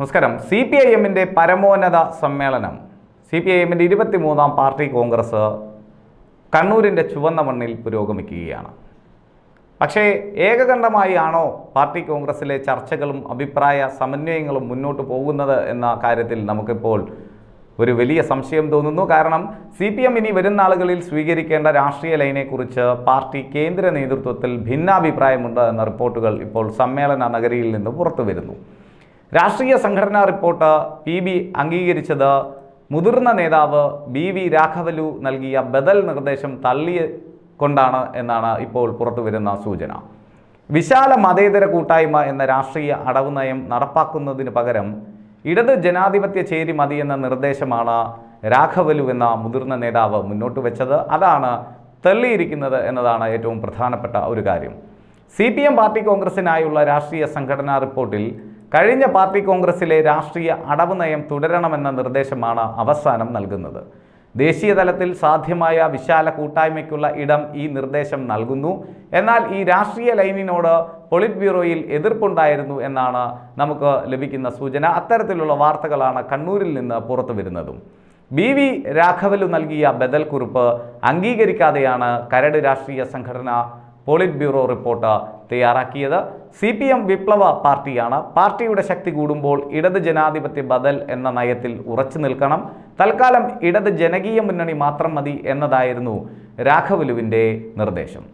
നമസ്കാരം C P I എമ്മിൻ്റെ പരമോന്നത സമ്മേളനം സി പി ഐ എമ്മിൻ്റെ ഇരുപത്തിമൂന്നാം പാർട്ടി കോൺഗ്രസ് കണ്ണൂരിൻ്റെ ചുവന്ന മണ്ണിൽ പുരോഗമിക്കുകയാണ് പക്ഷേ ഏകകണ്ഠമായി ആണോ പാർട്ടി കോൺഗ്രസിലെ ചർച്ചകളും അഭിപ്രായ സമന്വയങ്ങളും മുന്നോട്ട് പോകുന്നത് എന്ന കാര്യത്തിൽ നമുക്കിപ്പോൾ ഒരു വലിയ സംശയം തോന്നുന്നു കാരണം സി പി എം ഇനി വരുന്ന ആളുകളിൽ സ്വീകരിക്കേണ്ട രാഷ്ട്രീയ ലൈനെക്കുറിച്ച് പാർട്ടി കേന്ദ്ര നേതൃത്വത്തിൽ ഭിന്നാഭിപ്രായമുണ്ട് എന്ന റിപ്പോർട്ടുകൾ ഇപ്പോൾ സമ്മേളന നഗരിയിൽ നിന്ന് പുറത്തു വരുന്നു രാഷ്ട്രീയ സംഘടനാ റിപ്പോർട്ട് പി ബി അംഗീകരിച്ചത് മുതിർന്ന നേതാവ് ബി വി രാഘവലു നൽകിയ ബദൽ നിർദ്ദേശം തള്ളിയ കൊണ്ടാണ് എന്നാണ് ഇപ്പോൾ പുറത്തു വരുന്ന സൂചന വിശാല മതേതര കൂട്ടായ്മ എന്ന രാഷ്ട്രീയ അടവ് നയം നടപ്പാക്കുന്നതിന് പകരം ഇടത് ജനാധിപത്യ ചേരി മതി എന്ന നിർദ്ദേശമാണ് രാഘവലു എന്ന മുതിർന്ന നേതാവ് മുന്നോട്ട് വെച്ചത് അതാണ് തള്ളിയിരിക്കുന്നത് എന്നതാണ് ഏറ്റവും പ്രധാനപ്പെട്ട ഒരു കാര്യം സി പി എം പാർട്ടി കോൺഗ്രസിനായുള്ള രാഷ്ട്രീയ സംഘടനാ റിപ്പോർട്ടിൽ കഴിഞ്ഞ പാർട്ടി കോൺഗ്രസിലെ രാഷ്ട്രീയ അടവ് നയം തുടരണമെന്ന നിർദ്ദേശമാണ് അവസാനം നൽകുന്നത് ദേശീയ തലത്തിൽ സാധ്യമായ വിശാല കൂട്ടായ്മയ്ക്കുള്ള ഇടം ഈ നിർദ്ദേശം നൽകുന്നു എന്നാൽ ഈ രാഷ്ട്രീയ ലൈനിനോട് പൊളിറ്റ് ബ്യൂറോയിൽ എതിർപ്പുണ്ടായിരുന്നു എന്നാണ് നമുക്ക് ലഭിക്കുന്ന സൂചന അത്തരത്തിലുള്ള വാർത്തകളാണ് കണ്ണൂരിൽ നിന്ന് പുറത്തു വരുന്നതും ബി വി രാഘവലു നൽകിയ ബദൽ കുറിപ്പ് അംഗീകരിക്കാതെയാണ് കരട് രാഷ്ട്രീയ സംഘടന പോളിറ്റ് ബ്യൂറോ റിപ്പോർട്ട് തയ്യാറാക്കിയത് സി പി എം വിപ്ലവ പാർട്ടിയാണ് പാർട്ടിയുടെ ശക്തി കൂടുമ്പോൾ ഇടത് ജനാധിപത്യ ബദൽ എന്ന നയത്തിൽ ഉറച്ചു നിൽക്കണം തൽക്കാലം ഇടത് ജനകീയ മുന്നണി മാത്രം മതി എന്നതായിരുന്നു രാഘവലുവിൻ്റെ നിർദ്ദേശം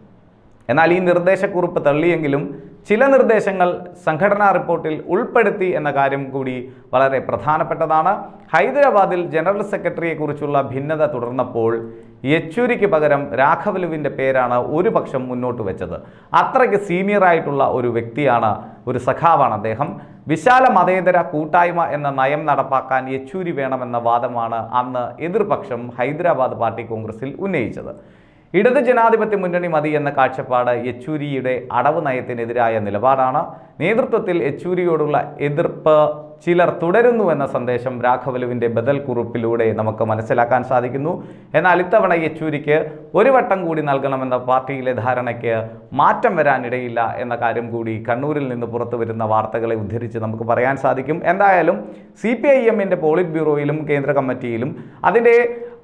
എന്നാൽ ഈ നിർദ്ദേശക്കുറിപ്പ് തള്ളിയെങ്കിലും ചില നിർദ്ദേശങ്ങൾ സംഘടനാ റിപ്പോർട്ടിൽ ഉൾപ്പെടുത്തി എന്ന കാര്യം കൂടി വളരെ പ്രധാനപ്പെട്ടതാണ് ഹൈദരാബാദിൽ ജനറൽ സെക്രട്ടറിയെക്കുറിച്ചുള്ള ഭിന്നത തുടർന്നപ്പോൾ യെച്ചൂരിക്ക് പകരം രാഘവലുവിൻ്റെ പേരാണ് ഒരു പക്ഷം മുന്നോട്ട് വെച്ചത് അത്രയ്ക്ക് സീനിയറായിട്ടുള്ള ഒരു വ്യക്തിയാണ് ഒരു സഖാവാണ് അദ്ദേഹം വിശാല മതേതര കൂട്ടായ്മ എന്ന നയം നടപ്പാക്കാൻ യെച്ചൂരി വേണമെന്ന വാദമാണ് അന്ന് എതിർപക്ഷം ഹൈദരാബാദ് പാർട്ടി കോൺഗ്രസിൽ ഉന്നയിച്ചത് ഇടത് ജനാധിപത്യ മുന്നണി മതി എന്ന കാഴ്ചപ്പാട് യെച്ചൂരിയുടെ അടവ് നയത്തിനെതിരായ നിലപാടാണ് നേതൃത്വത്തിൽ യെച്ചൂരിയോടുള്ള എതിർപ്പ് ചിലർ തുടരുന്നു എന്ന സന്ദേശം രാഘവലുവിൻ്റെ ബദൽ കുറിപ്പിലൂടെ നമുക്ക് മനസ്സിലാക്കാൻ സാധിക്കുന്നു എന്നാൽ ഇത്തവണ യെച്ചൂരിക്ക് ഒരു വട്ടം കൂടി നൽകണമെന്ന പാർട്ടിയിലെ ധാരണയ്ക്ക് മാറ്റം വരാനിടയില്ല എന്ന കാര്യം കൂടി കണ്ണൂരിൽ നിന്ന് പുറത്തു വരുന്ന വാർത്തകളെ ഉദ്ധരിച്ച് നമുക്ക് പറയാൻ സാധിക്കും എന്തായാലും സി പി ഐ എമ്മിൻ്റെ പോളിറ്റ് ബ്യൂറോയിലും കേന്ദ്ര കമ്മിറ്റിയിലും അതിൻ്റെ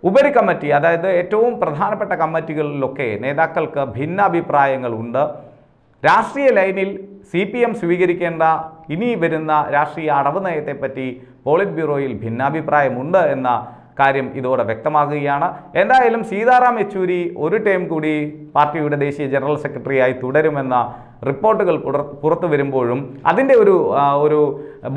ഉപരി കമ്മിറ്റി അതായത് ഏറ്റവും പ്രധാനപ്പെട്ട കമ്മിറ്റികളിലൊക്കെ നേതാക്കൾക്ക് ഭിന്നാഭിപ്രായങ്ങളുണ്ട് രാഷ്ട്രീയ ലൈനിൽ സി പി എം സ്വീകരിക്കേണ്ട ഇനി വരുന്ന രാഷ്ട്രീയ അടവ് നയത്തെപ്പറ്റി പോളിറ്റ് ബ്യൂറോയിൽ ഭിന്നാഭിപ്രായമുണ്ട് എന്ന കാര്യം ഇതോടെ വ്യക്തമാകുകയാണ് എന്തായാലും സീതാറാം യെച്ചൂരി ഒരു ടൈം കൂടി പാർട്ടിയുടെ ദേശീയ ജനറൽ സെക്രട്ടറിയായി തുടരുമെന്ന റിപ്പോർട്ടുകൾ പുറത്തു വരുമ്പോഴും അതിൻ്റെ ഒരു ഒരു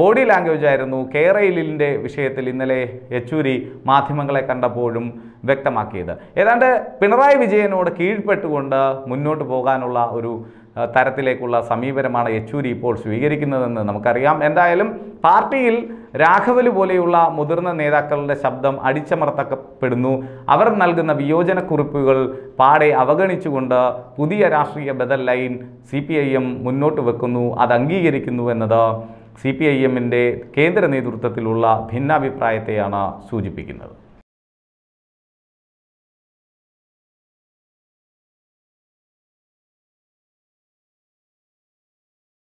ബോഡി ലാംഗ്വേജ് ആയിരുന്നു കേരയിലിൻ്റെ വിഷയത്തിൽ ഇന്നലെ യെച്ചൂരി മാധ്യമങ്ങളെ കണ്ടപ്പോഴും വ്യക്തമാക്കിയത് ഏതാണ്ട് പിണറായി വിജയനോട് കീഴ്പ്പെട്ടുകൊണ്ട് മുന്നോട്ട് പോകാനുള്ള ഒരു തരത്തിലേക്കുള്ള സമീപനമാണ് യെച്ചൂരി ഇപ്പോൾ സ്വീകരിക്കുന്നതെന്ന് നമുക്കറിയാം എന്തായാലും പാർട്ടിയിൽ രാഘവല് പോലെയുള്ള മുതിർന്ന നേതാക്കളുടെ ശബ്ദം അടിച്ചമർത്തപ്പെടുന്നു അവർ നൽകുന്ന വിയോജനക്കുറിപ്പുകൾ പാടെ അവഗണിച്ചുകൊണ്ട് പുതിയ രാഷ്ട്രീയ ബദൽ ലൈൻ സി മുന്നോട്ട് വെക്കുന്നു അത് അംഗീകരിക്കുന്നു എന്നത് സി പി ഐ എമ്മിൻ്റെ കേന്ദ്ര നേതൃത്വത്തിലുള്ള ഭിന്നാഭിപ്രായത്തെയാണ് സൂചിപ്പിക്കുന്നത്